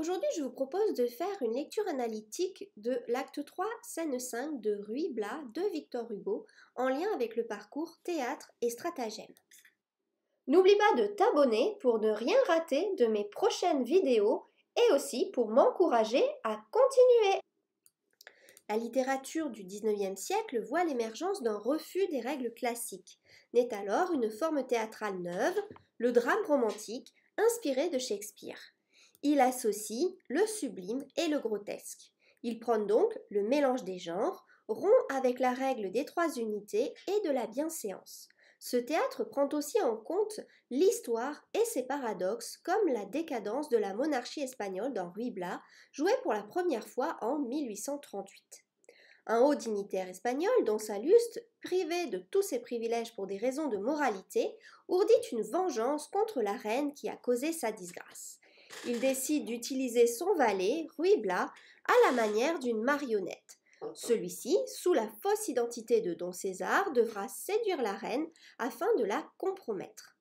Aujourd'hui, je vous propose de faire une lecture analytique de l'acte 3, scène 5 de Ruy Blas de Victor Hugo en lien avec le parcours théâtre et stratagème. N'oublie pas de t'abonner pour ne rien rater de mes prochaines vidéos et aussi pour m'encourager à continuer. La littérature du 19e siècle voit l'émergence d'un refus des règles classiques. N'est alors une forme théâtrale neuve, le drame romantique, inspiré de Shakespeare. Il associe le sublime et le grotesque. Il prône donc le mélange des genres, rompt avec la règle des trois unités et de la bienséance. Ce théâtre prend aussi en compte l'histoire et ses paradoxes, comme la décadence de la monarchie espagnole dans Ruibla, Blas, joué pour la première fois en 1838. Un haut dignitaire espagnol, dont Saluste, privé de tous ses privilèges pour des raisons de moralité, ourdit une vengeance contre la reine qui a causé sa disgrâce. Il décide d'utiliser son valet, Ruibla, à la manière d'une marionnette. Celui-ci, sous la fausse identité de Don César, devra séduire la reine afin de la compromettre.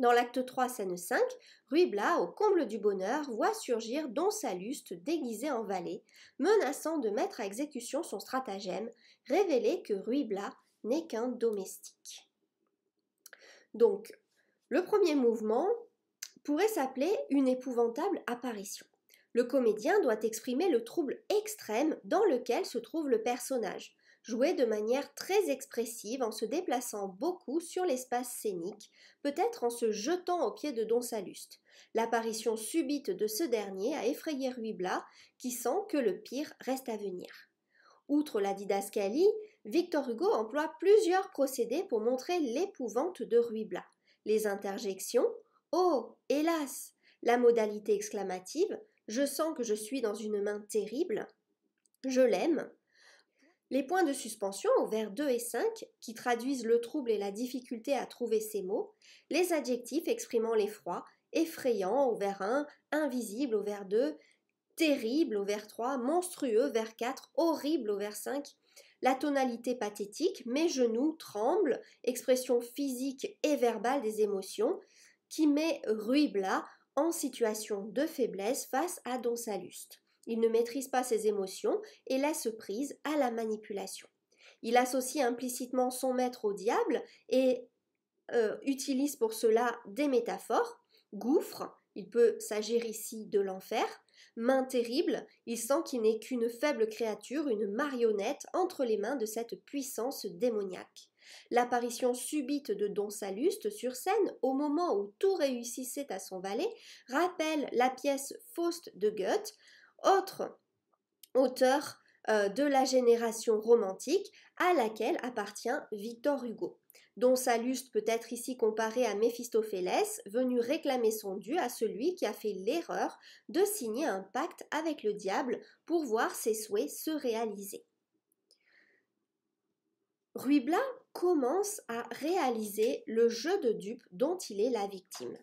Dans l'acte 3, scène 5, Ruibla, au comble du bonheur, voit surgir Don Saluste déguisé en valet, menaçant de mettre à exécution son stratagème, révélé que Ruibla n'est qu'un domestique. Donc, le premier mouvement, pourrait s'appeler une épouvantable apparition. Le comédien doit exprimer le trouble extrême dans lequel se trouve le personnage, joué de manière très expressive en se déplaçant beaucoup sur l'espace scénique, peut-être en se jetant aux pieds de Don Saluste. L'apparition subite de ce dernier a effrayé Ruibla, qui sent que le pire reste à venir. Outre la didascalie, Victor Hugo emploie plusieurs procédés pour montrer l'épouvante de Ruibla. Les interjections, Oh hélas La modalité exclamative Je sens que je suis dans une main terrible. Je l'aime. Les points de suspension au vers 2 et 5, qui traduisent le trouble et la difficulté à trouver ces mots, les adjectifs exprimant l'effroi, effrayant au vers 1, invisible au vers 2, terrible au vers 3, monstrueux vers 4, horrible au vers 5, la tonalité pathétique, mes genoux tremblent, expression physique et verbale des émotions, qui met Ruibla en situation de faiblesse face à Don Saluste. Il ne maîtrise pas ses émotions et laisse prise à la manipulation. Il associe implicitement son maître au diable et euh, utilise pour cela des métaphores. Gouffre, il peut s'agir ici de l'enfer. Main terrible, il sent qu'il n'est qu'une faible créature, une marionnette entre les mains de cette puissance démoniaque. L'apparition subite de Don Saluste sur scène au moment où tout réussissait à son valet rappelle la pièce Faust de Goethe, autre auteur euh, de la génération romantique à laquelle appartient Victor Hugo Don Saluste peut être ici comparé à Méphistophélès, venu réclamer son dû à celui qui a fait l'erreur de signer un pacte avec le diable pour voir ses souhaits se réaliser. Ruibla commence à réaliser le jeu de dupe dont il est la victime.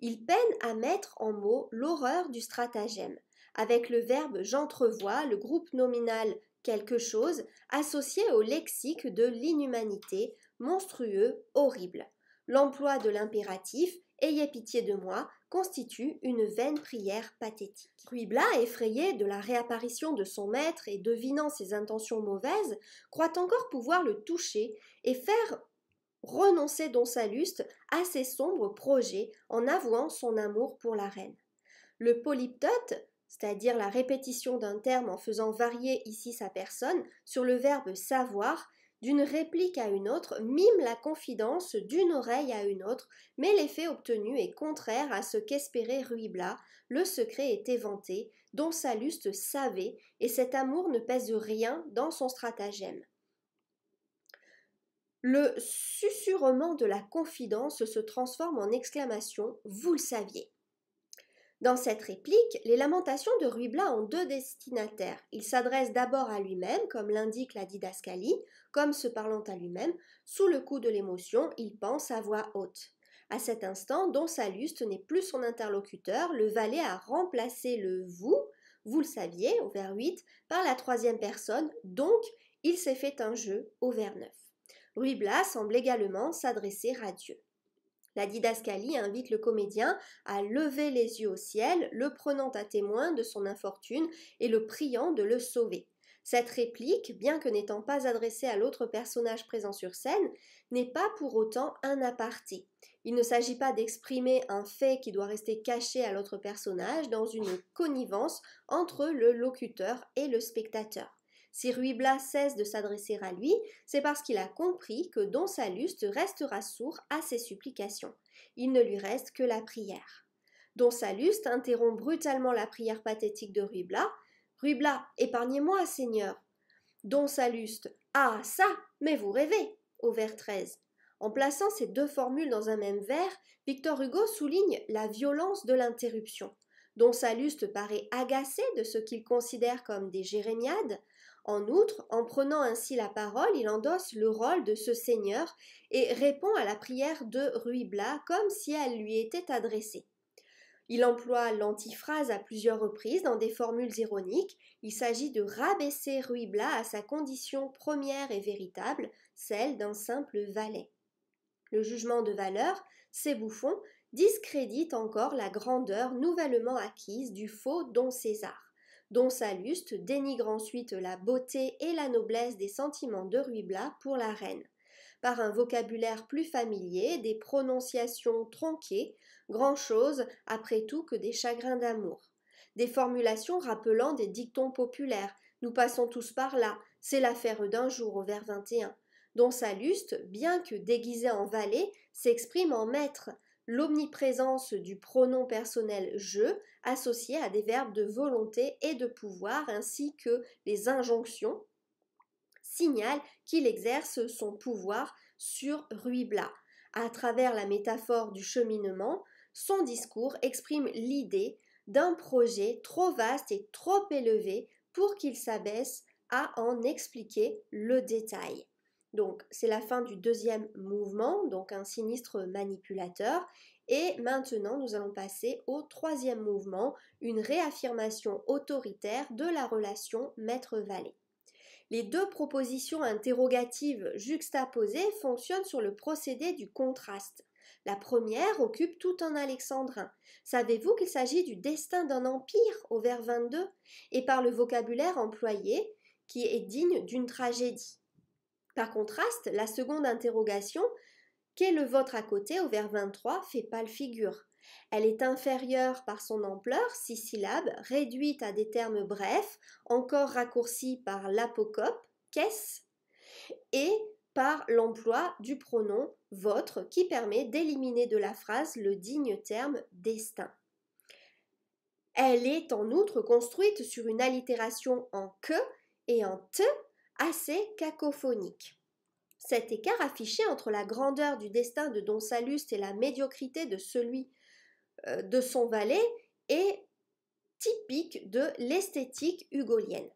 Il peine à mettre en mots l'horreur du stratagème, avec le verbe j'entrevois, le groupe nominal quelque chose, associé au lexique de l'inhumanité, monstrueux, horrible, l'emploi de l'impératif Ayez pitié de moi constitue une vaine prière pathétique. Ruibla, effrayé de la réapparition de son maître et devinant ses intentions mauvaises, croit encore pouvoir le toucher et faire renoncer sa luste à ses sombres projets en avouant son amour pour la reine. Le polyptote, c'est-à-dire la répétition d'un terme en faisant varier ici sa personne, sur le verbe savoir, d'une réplique à une autre, mime la confidence d'une oreille à une autre, mais l'effet obtenu est contraire à ce qu'espérait Ruibla, le secret est éventé, dont Saluste savait, et cet amour ne pèse rien dans son stratagème. Le susurrement de la confidence se transforme en exclamation Vous le saviez. Dans cette réplique, les lamentations de Ruibla ont deux destinataires. Il s'adresse d'abord à lui-même, comme l'indique la didascalie, comme se parlant à lui-même, sous le coup de l'émotion, il pense à voix haute. À cet instant, Don Saluste n'est plus son interlocuteur, le valet a remplacé le vous, vous le saviez, au vers 8, par la troisième personne, donc il s'est fait un jeu au vers 9. Ruibla semble également s'adresser à Dieu. La didascalie invite le comédien à lever les yeux au ciel, le prenant à témoin de son infortune et le priant de le sauver. Cette réplique, bien que n'étant pas adressée à l'autre personnage présent sur scène, n'est pas pour autant un aparté. Il ne s'agit pas d'exprimer un fait qui doit rester caché à l'autre personnage dans une connivence entre le locuteur et le spectateur. Si Rubla cesse de s'adresser à lui, c'est parce qu'il a compris que Don Salluste restera sourd à ses supplications. Il ne lui reste que la prière. Don Salluste interrompt brutalement la prière pathétique de Rubla. Rubla, épargnez-moi, Seigneur. Don Salluste, ah ça, mais vous rêvez, au vers 13. En plaçant ces deux formules dans un même vers, Victor Hugo souligne la violence de l'interruption. Don Salluste paraît agacé de ce qu'il considère comme des jérémiades, en outre, en prenant ainsi la parole, il endosse le rôle de ce Seigneur et répond à la prière de Blas comme si elle lui était adressée. Il emploie l'antiphrase à plusieurs reprises dans des formules ironiques. Il s'agit de rabaisser Blas à sa condition première et véritable, celle d'un simple valet. Le jugement de valeur, ces bouffons, discrédite encore la grandeur nouvellement acquise du faux don César sa Saluste dénigre ensuite la beauté et la noblesse des sentiments de Ruibla pour la reine. Par un vocabulaire plus familier, des prononciations tronquées, grand chose après tout que des chagrins d'amour. Des formulations rappelant des dictons populaires. Nous passons tous par là, c'est l'affaire d'un jour au vers 21 dont Salluste, bien que déguisé en valet, s'exprime en maître, l'omniprésence du pronom personnel je associé à des verbes de volonté et de pouvoir ainsi que les injonctions signale qu'il exerce son pouvoir sur Ruibla. À travers la métaphore du cheminement, son discours exprime l'idée d'un projet trop vaste et trop élevé pour qu'il s'abaisse à en expliquer le détail. Donc c'est la fin du deuxième mouvement, donc un sinistre manipulateur. Et maintenant, nous allons passer au troisième mouvement, une réaffirmation autoritaire de la relation maître-valet. Les deux propositions interrogatives juxtaposées fonctionnent sur le procédé du contraste. La première occupe tout un alexandrin. Savez-vous qu'il s'agit du destin d'un empire au vers 22 et par le vocabulaire employé qui est digne d'une tragédie par contraste, la seconde interrogation, qu'est le vôtre à côté au vers 23, fait pâle figure. Elle est inférieure par son ampleur, six syllabes, réduite à des termes brefs, encore raccourcis par l'apocope, « qu'est-ce ?» et par l'emploi du pronom vôtre » qui permet d'éliminer de la phrase le digne terme destin. Elle est en outre construite sur une allitération en que et en te assez cacophonique. Cet écart affiché entre la grandeur du destin de Don Saluste et la médiocrité de celui euh, de son valet est typique de l'esthétique hugolienne,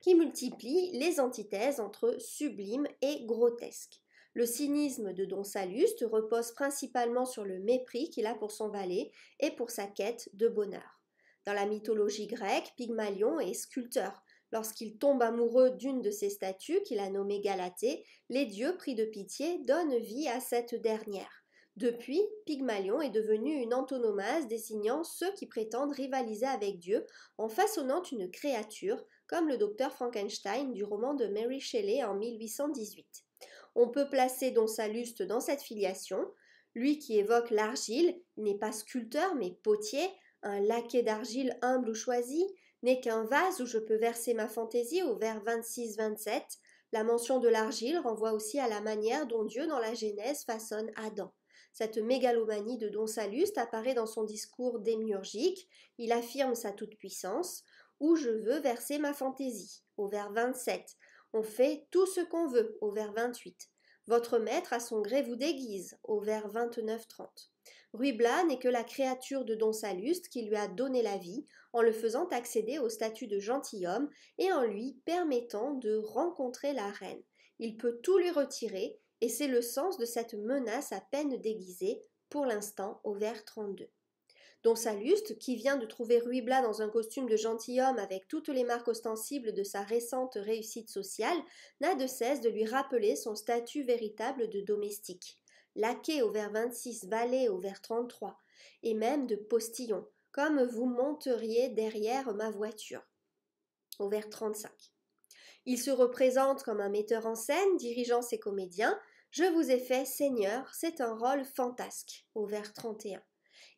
qui multiplie les antithèses entre sublime et grotesque. Le cynisme de Don Saluste repose principalement sur le mépris qu'il a pour son valet et pour sa quête de bonheur. Dans la mythologie grecque, Pygmalion est sculpteur, Lorsqu'il tombe amoureux d'une de ces statues, qu'il a nommée Galatée, les dieux, pris de pitié, donnent vie à cette dernière. Depuis, Pygmalion est devenu une antonomase désignant ceux qui prétendent rivaliser avec Dieu en façonnant une créature, comme le docteur Frankenstein du roman de Mary Shelley en 1818. On peut placer Don luste dans cette filiation. Lui qui évoque l'argile, n'est pas sculpteur mais potier, un laquais d'argile humble ou choisi, n'est qu'un vase où je peux verser ma fantaisie au vers 26-27. La mention de l'argile renvoie aussi à la manière dont Dieu, dans la Genèse, façonne Adam. Cette mégalomanie de Don Saluste apparaît dans son discours démiurgique. Il affirme sa toute-puissance, où je veux verser ma fantaisie, au vers 27. On fait tout ce qu'on veut, au vers 28. Votre maître, à son gré, vous déguise, au vers 29-30. Ruibla n'est que la créature de Don Saluste qui lui a donné la vie, en le faisant accéder au statut de gentilhomme et en lui permettant de rencontrer la reine. Il peut tout lui retirer, et c'est le sens de cette menace à peine déguisée, pour l'instant au vers 32 dont Salluste, qui vient de trouver Ruibla dans un costume de gentilhomme avec toutes les marques ostensibles de sa récente réussite sociale, n'a de cesse de lui rappeler son statut véritable de domestique. Laquais au vers 26, valet au vers 33, et même de postillon, comme vous monteriez derrière ma voiture. Au vers 35. Il se représente comme un metteur en scène dirigeant ses comédiens. Je vous ai fait seigneur, c'est un rôle fantasque. Au vers 31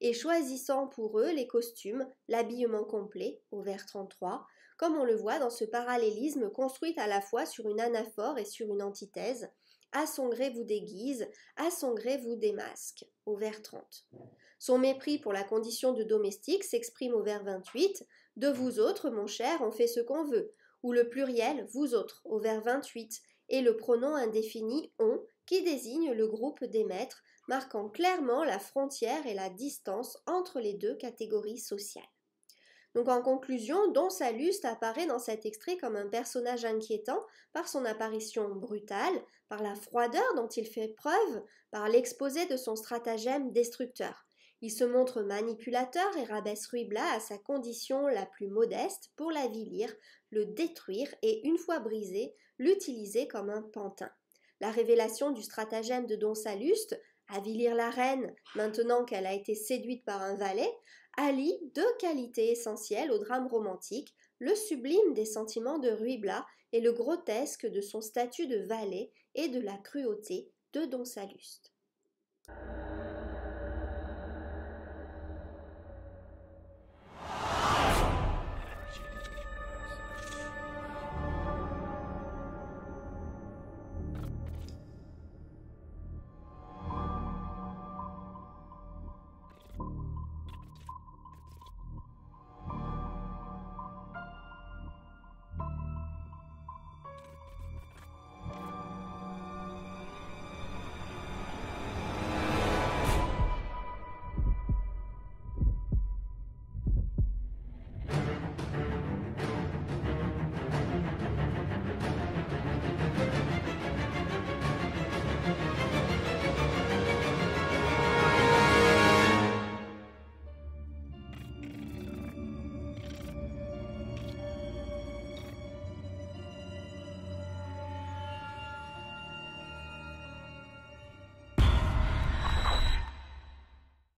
et choisissant pour eux les costumes, l'habillement complet, au vers 33, comme on le voit dans ce parallélisme construit à la fois sur une anaphore et sur une antithèse, à son gré vous déguise, à son gré vous démasque, au vers 30. Son mépris pour la condition de domestique s'exprime au vers 28, de vous autres, mon cher, on fait ce qu'on veut, ou le pluriel vous autres, au vers 28, et le pronom indéfini on, qui désigne le groupe des maîtres marquant clairement la frontière et la distance entre les deux catégories sociales. Donc en conclusion, Don Saluste apparaît dans cet extrait comme un personnage inquiétant par son apparition brutale, par la froideur dont il fait preuve, par l'exposé de son stratagème destructeur. Il se montre manipulateur et rabaisse Ruibla à sa condition la plus modeste pour l'avilir, le détruire et, une fois brisé, l'utiliser comme un pantin. La révélation du stratagème de Don Saluste avilir la reine, maintenant qu'elle a été séduite par un valet, allie deux qualités essentielles au drame romantique, le sublime des sentiments de Ruibla et le grotesque de son statut de valet et de la cruauté de Don Saluste.